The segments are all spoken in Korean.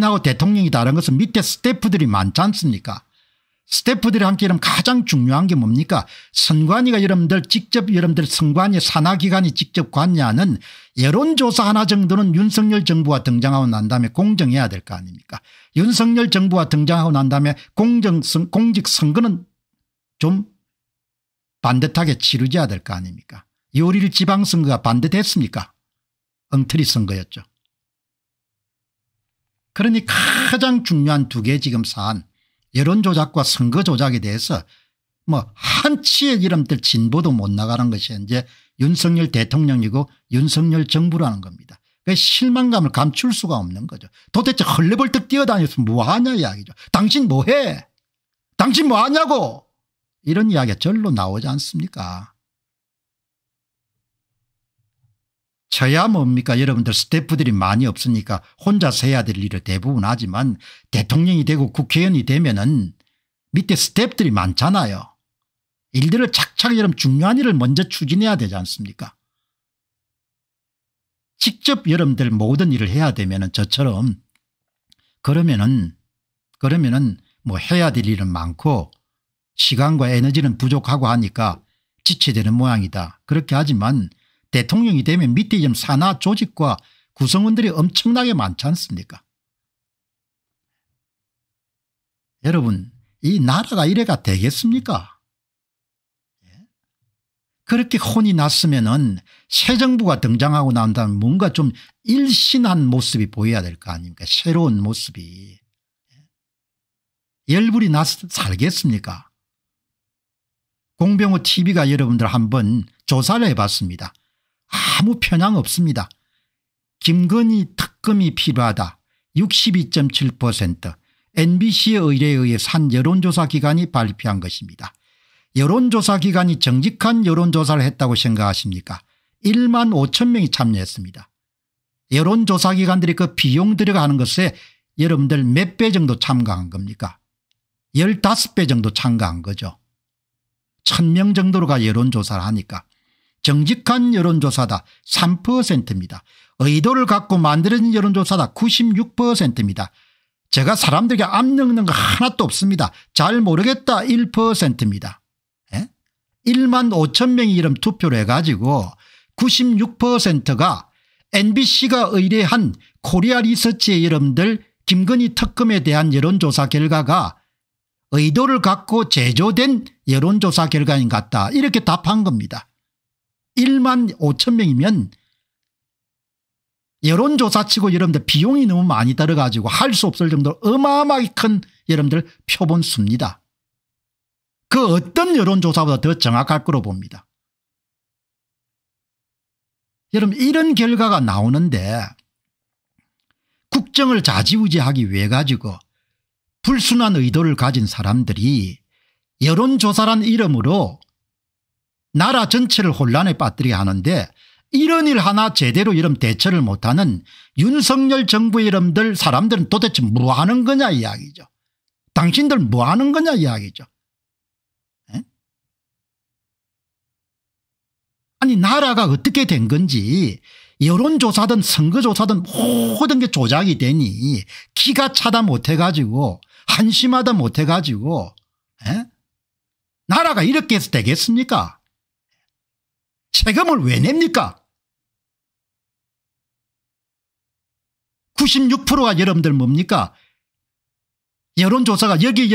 부인하고 대통령이 다른 것은 밑에 스태프들이 많지 않습니까 스태프들이 함께 이러면 가장 중요한 게 뭡니까 선관위가 여러분들 직접 여러분들 선관위 산하기관이 직접 관여하는 여론조사 하나 정도는 윤석열 정부가 등장하고 난 다음에 공정해야 될 거 아닙니까 윤석열 정부가 등장하고 난 다음에 공정 공직선거는 좀 반듯하게 치르져야 될 거 아닙니까 6월 1 지방선거가 반듯했습니까 엉터리 선거였죠 그러니 가장 중요한 두 개 지금 사안 여론조작과 선거조작에 대해서 뭐 한치의 기름들 진보도 못 나가는 것이 이제 윤석열 대통령이고 윤석열 정부라는 겁니다. 그 실망감을 감출 수가 없는 거죠. 도대체 헐레벌떡 뛰어다녀서 뭐하냐 이야기죠. 당신 뭐해? 당신 뭐하냐고? 이런 이야기가 절로 나오지 않습니까? 저야 뭡니까 여러분들 스태프들이 많이 없으니까 혼자서 해야 될 일을 대부분 하지만 대통령이 되고 국회의원이 되면 은 밑에 스태프들이 많잖아요. 일들을 착착 여러분 중요한 일을 먼저 추진해야 되지 않습니까 직접 여러분들 모든 일을 해야 되면 은 저처럼 그러면은 그러면은 뭐 해야 될 일은 많고 시간과 에너지는 부족하고 하니까 지체되는 모양이다. 그렇게 하지만 대통령이 되면 밑에 지금 산하 조직과 구성원들이 엄청나게 많지 않습니까 여러분 이 나라가 이래가 되겠습니까 예? 그렇게 혼이 났으면 은새 정부가 등장하고 난다음 뭔가 좀 일신한 모습이 보여야 될 거 아닙니까 새로운 모습이 예? 열불이 나서 살겠습니까 공병호 tv가 여러분들 한번 조사를 해봤습니다 아무 편향 없습니다. 김건희 특검이 필요하다 62.7% MBC의 의뢰에 의해 산 여론조사기관이 발표한 것입니다. 여론조사기관이 정직한 여론조사를 했다고 생각하십니까 1만 5천 명이 참여했습니다. 여론조사기관들이 그 비용 들어가는 것에 여러분들 몇 배 정도 참가한 겁니까 15배 정도 참가한 거죠. 1000명 정도로가 여론조사를 하니까 정직한 여론조사다 3%입니다. 의도를 갖고 만들어진 여론조사다 96%입니다. 제가 사람들에게 암넣는 거 하나도 없습니다. 잘 모르겠다 1%입니다. 예? 1만 5천 명이 이름 투표를 해가지고 96%가 n b c 가 의뢰한 코리아 리서치의 여러분들 김건희 특검에 대한 여론조사 결과가 의도를 갖고 제조된 여론조사 결과인 것 같다 이렇게 답한 겁니다. 1만 5천 명이면 여론조사치고 여러분들 비용이 너무 많이 들어가지고 할 수 없을 정도로 어마어마하게 큰 여러분들 표본 수입니다. 그 어떤 여론조사보다 더 정확할 거로 봅니다. 여러분 이런 결과가 나오는데 국정을 자지우지하기 위해 가지고 불순한 의도를 가진 사람들이 여론조사란 이름으로 나라 전체를 혼란에 빠뜨리게 하는데 이런 일 하나 제대로 이름 대처를 못하는 윤석열 정부의 이름들 사람들은 도대체 뭐하는 거냐 이야기죠. 당신들 뭐하는 거냐 이야기죠. 에? 아니 나라가 어떻게 된 건지 여론조사든 선거조사든 모든 게 조작이 되니 기가 차다 못해가지고 한심하다 못해가지고 에? 나라가 이렇게 해서 되겠습니까 세금을 왜 냅니까? 96%가 여러분들 뭡니까? 여론조사가 여기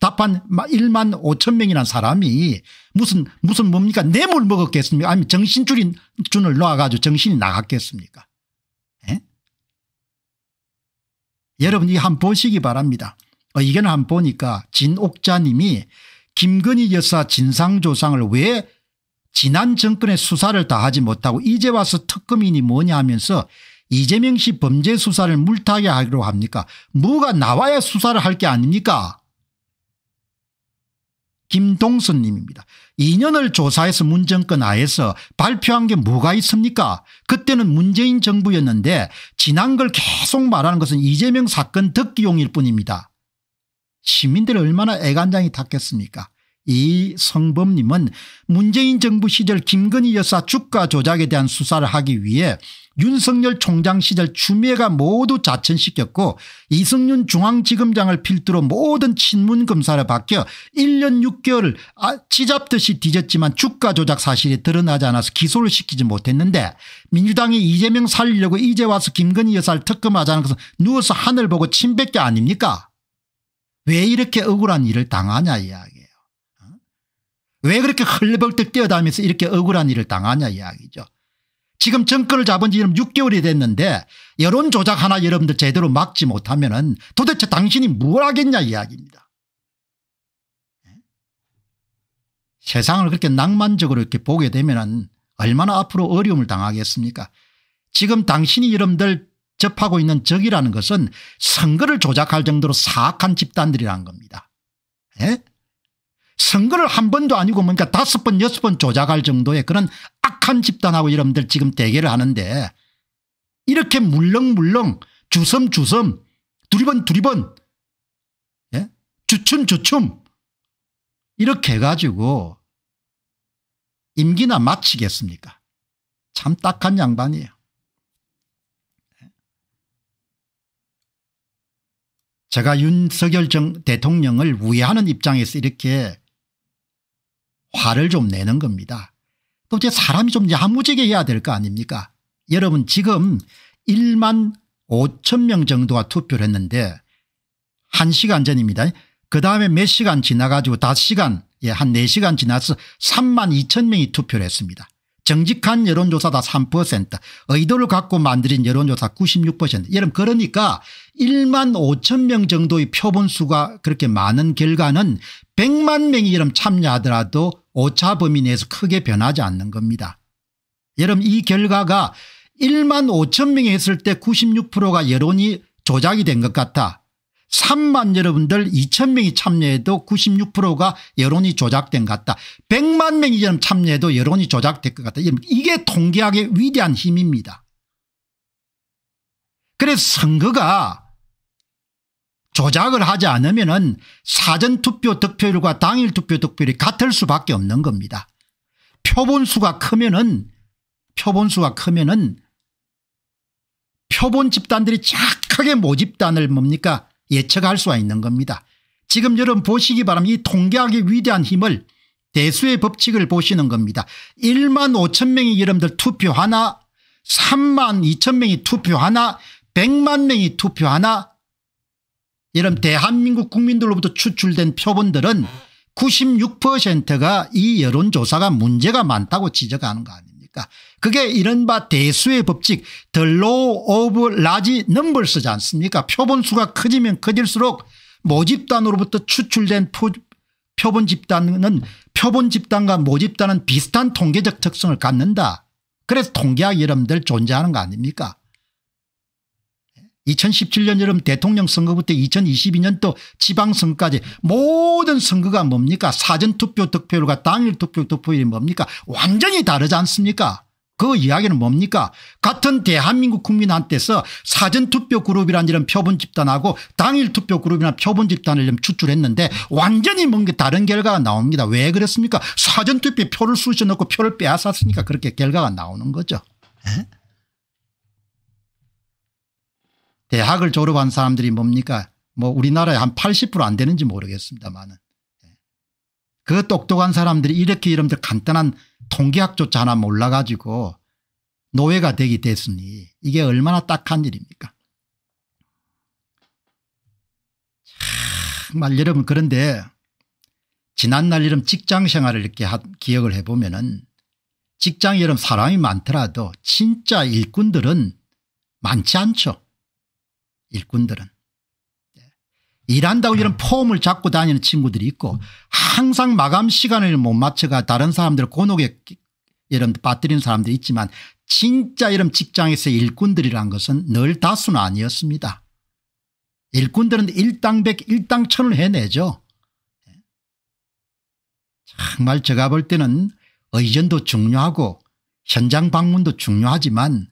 답한 1만 5천 명이란 사람이 무슨 무슨 뭡니까 뇌물 먹었겠습니까 아니면 정신줄을 놓아가지고 정신이 나갔겠습니까 에? 예? 여러분 이한 보시기 바랍니다 어, 견을한 보니까 진옥자님이 김건희 여사 진상조상을 왜 지난 정권의 수사를 다 하지 못하고 이제 와서 특검이니 뭐냐 하면서 이재명 씨 범죄 수사를 물타게 하기로 합니까 뭐가 나와야 수사를 할 게 아닙니까 김동선 님입니다. 2년을 조사해서 문정권 아에서 발표한 게 뭐가 있습니까 그때는 문재인 정부였는데 지난 걸 계속 말하는 것은 이재명 사건 듣기용일 뿐입니다. 시민들 얼마나 애간장이 탔겠습니까 이 성범님은 문재인 정부 시절 김건희 여사 주가 조작에 대한 수사를 하기 위해 윤석열 총장 시절 추미애가 모두 자천시켰고 이승윤 중앙지검장을 필두로 모든 친문검사를 바뀌어 1년 6개월을 아, 찌잡듯이 뒤졌지만 주가 조작 사실이 드러나지 않아서 기소를 시키지 못했는데 민주당이 이재명 살리려고 이제 와서 김건희 여사를 특검하자는 것은 누워서 하늘 보고 침뱉게 아닙니까? 왜 이렇게 억울한 일을 당하냐 이야기. 왜 그렇게 헐레벌떡 뛰어다니면서 이렇게 억울한 일을 당하냐 이야기죠. 지금 정권을 잡은 지 6개월이 됐는데 여론 조작 하나 여러분들 제대로 막지 못하면 은 도대체 당신이 뭘 하겠냐 이야기입니다. 예? 세상을 그렇게 낭만적으로 이렇게 보게 되면 은 얼마나 앞으로 어려움을 당하겠습니까 지금 당신이 여러분들 접하고 있는 적이라는 것은 선거를 조작할 정도로 사악한 집단들이란 겁니다. 예? 선거를 한 번도 아니고 뭐 그러니까 다섯 번 여섯 번 조작할 정도의 그런 악한 집단하고 여러분들 지금 대결을 하는데 이렇게 물렁물렁 주섬주섬 두리번 두리번 예? 주춤 주춤 이렇게 해가지고 임기나 마치겠습니까 참 딱한 양반이에요 제가 윤석열 정 대통령을 우회하는 입장에서 이렇게 화를 좀 내는 겁니다. 도대체 사람이 좀 야무지게 해야 될 거 아닙니까 여러분 지금 1만 5천 명 정도가 투표를 했는데 1시간 전입니다. 그 다음에 몇 시간 지나가지고 5시간 예, 한 4시간 지나서 3만 2천 명이 투표를 했습니다. 정직한 여론조사다 3% 의도를 갖고 만들인 여론조사 96% 여러분 그러니까 1만 5천 명 정도의 표본수가 그렇게 많은 결과는 100만 명이 여러분 참여하더라도 오차 범위 내에서 크게 변하지 않는 겁니다. 여러분 이 결과가 1만 5천 명이 했을 때 96%가 여론이 조작이 된 것 같아 3만 여러분들 2천 명이 참여해도 96%가 여론이 조작된 것 같다. 100만 명이 참여해도 여론이 조작될 것 같다. 이게 통계학의 위대한 힘입니다. 그래서 선거가 조작을 하지 않으면 은 사전투표 득표율과 당일투표 득표율이 같을 수밖에 없는 겁니다. 표본수가 크면은 표본수가 크면은 표본 집단들이 착하게 모집단을 뭡니까 예측할 수가 있는 겁니다. 지금 여러분 보시기 바랍니다. 이 통계학의 위대한 힘을 대수의 법칙을 보시는 겁니다. 1만 5천 명이 여러분들 투표하나 3만 2천 명이 투표하나 100만 명이 투표하나 이런 대한민국 국민들로부터 추출된 표본들은 96%가 이 여론조사가 문제가 많다고 지적하는 거 아니에요. 아닙니까 그게 이른바 대수의 법칙 the law of large numbers지 않습니까 표본수가 커지면 커질수록 모집단으로부터 추출된 표본 집단은 표본 집단과 모집단은 비슷한 통계적 특성을 갖는다 그래서 통계학 이름들 존재하는 거 아닙니까 2017년 여름 대통령 선거부터 2022년도 지방선거까지 모든 선거가 뭡니까 사전투표 득표율과 당일 투표 득표율이 뭡니까 완전히 다르지 않습니까 그 이야기는 뭡니까 같은 대한민국 국민한테서 사전투표 그룹이란 이런 표본 집단하고 당일투표 그룹이나 표본 집단을 좀 추출했는데 완전히 뭔가 다른 결과가 나옵니다 왜 그랬습니까 사전투표 표를 쑤셔넣고 표를 빼앗았으니까 그렇게 결과가 나오는 거죠 에? 대학을 졸업한 사람들이 뭡니까 뭐 우리나라에 한 80%안 되는지 모르겠습니다만은 예. 그 똑똑한 사람들이 이렇게 이름들 간단한 통계학조차 하나 몰라가지고 노예가 되기 됐으니 이게 얼마나 딱한 일입니까 정말 여러분 그런데 지난날 이름 직장생활을 이렇게 하, 기억을 해보면 은 직장 이름 사람이 많더라도 진짜 일꾼들은 많지 않죠. 일꾼들은. 예. 일한다고 이런 폼을 잡고 다니는 친구들이 있고 항상 마감 시간을 못 맞춰가 다른 사람들 을 곤혹에 이런 빠뜨리는 사람들이 있지만 진짜 이런 직장에서 일꾼들이란 것은 늘 다수는 아니었습니다. 일꾼들은 일당백 일당천을 해내죠. 예. 정말 제가 볼 때는 의전도 중요하고 현장 방문도 중요하지만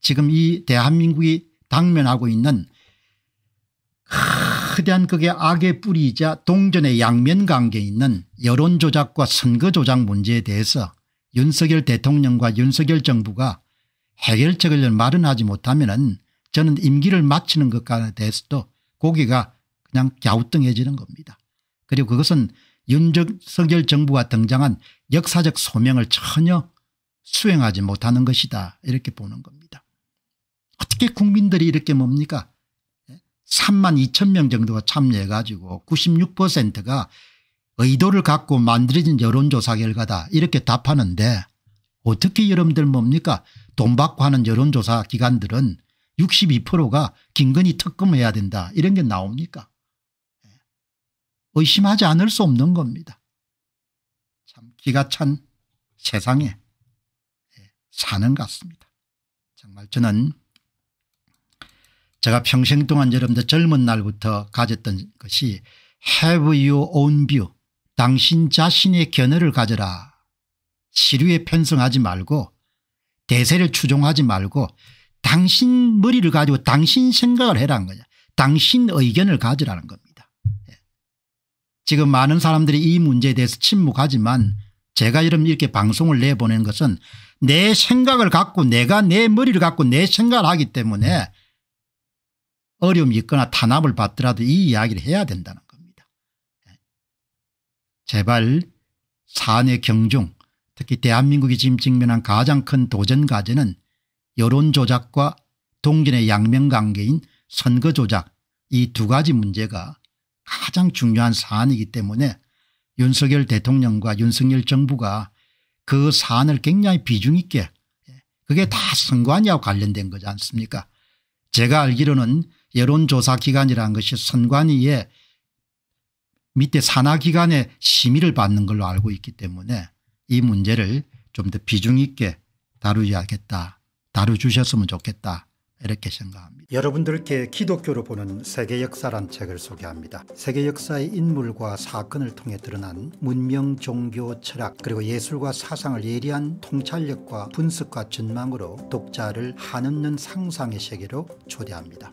지금 이 대한민국이 당면하고 있는 크대한 그게 악의 뿌리이자 동전의 양면관계에 있는 여론조작과 선거조작 문제에 대해서 윤석열 대통령과 윤석열 정부가 해결책을 마련하지 못하면 은 저는 임기를 마치는 것에 과 대해서도 고개가 그냥 갸우뚱해지는 겁니다. 그리고 그것은 윤석열 정부가 등장한 역사적 소명을 전혀 수행하지 못하는 것이다 이렇게 보는 겁니다. 어떻게 국민들이 이렇게 뭡니까 3만 2천 명 정도가 참여해 가지고 96%가 의도를 갖고 만들어진 여론조사 결과다 이렇게 답하는데 어떻게 여러분들 뭡니까 돈 받고 하는 여론조사 기관들은 62%가 긴근히 특검해야 된다 이런 게 나옵니까 의심하지 않을 수 없는 겁니다. 참 기가 찬 세상에 사는 것 같습니다. 정말 저는 제가 평생 동안 여러분들 젊은 날부터 가졌던 것이 have your own view 당신 자신의 견해를 가져라 시류에 편승하지 말고 대세를 추종하지 말고 당신 머리를 가지고 당신 생각을 해라는 거냐 당신 의견을 가지라는 겁니다. 예. 지금 많은 사람들이 이 문제에 대해서 침묵하지만 제가 여 이런 이렇게 방송을 내보낸 것은 내 생각을 갖고 내가 내 머리를 갖고 내 생각을 하기 때문에 어려움이 있거나 탄압을 받더라도 이 이야기를 해야 된다는 겁니다. 예. 제발 사안 경중 특히 대한민국이 지금 직면한 가장 큰 도전 과제는 여론조작과 동전의 양면관계인 선거조작 이 두 가지 문제가 가장 중요한 사안이기 때문에 윤석열 대통령과 윤석열 정부가 그 사안을 굉장히 비중 있게 예, 그게 다 선관위와 관련된 거지 않습니까 제가 알기로는 여론조사기관이라는 것이 선관위에 밑에 산하기관의 심의를 받는 걸로 알고 있기 때문에 이 문제를 좀 더 비중 있게 다루야겠다 다루주셨으면 좋겠다 이렇게 생각합니다. 여러분들께 기독교로 보는 세계 역사란 책을 소개합니다. 세계 역사의 인물과 사건을 통해 드러난 문명, 종교, 철학 그리고 예술과 사상을 예리한 통찰력과 분석과 전망으로 독자를 한없는 상상의 세계로 초대합니다.